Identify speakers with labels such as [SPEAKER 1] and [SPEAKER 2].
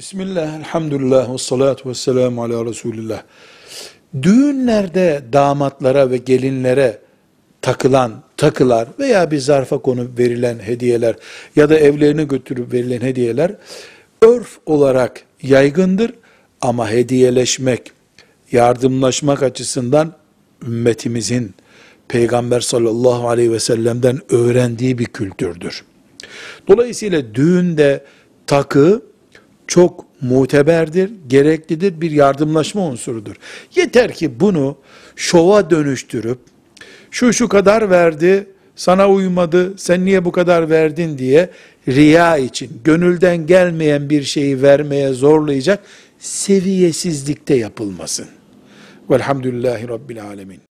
[SPEAKER 1] Bismillah, elhamdülillah, ve salatu ve selamu ala Resulillah. Düğünlerde damatlara ve gelinlere takılan takılar veya bir zarfa konu verilen hediyeler ya da evlerine götürüp verilen hediyeler örf olarak yaygındır ama hediyeleşmek, yardımlaşmak açısından ümmetimizin Peygamber sallallahu aleyhi ve sellem'den öğrendiği bir kültürdür. Dolayısıyla düğünde takı çok muteberdir, gereklidir, bir yardımlaşma unsurudur. Yeter ki bunu şova dönüştürüp, şu şu kadar verdi, sana uymadı, sen niye bu kadar verdin diye riya için, gönülden gelmeyen bir şeyi vermeye zorlayacak seviyesizlikte yapılmasın. Velhamdülillahi Rabbil Alemin.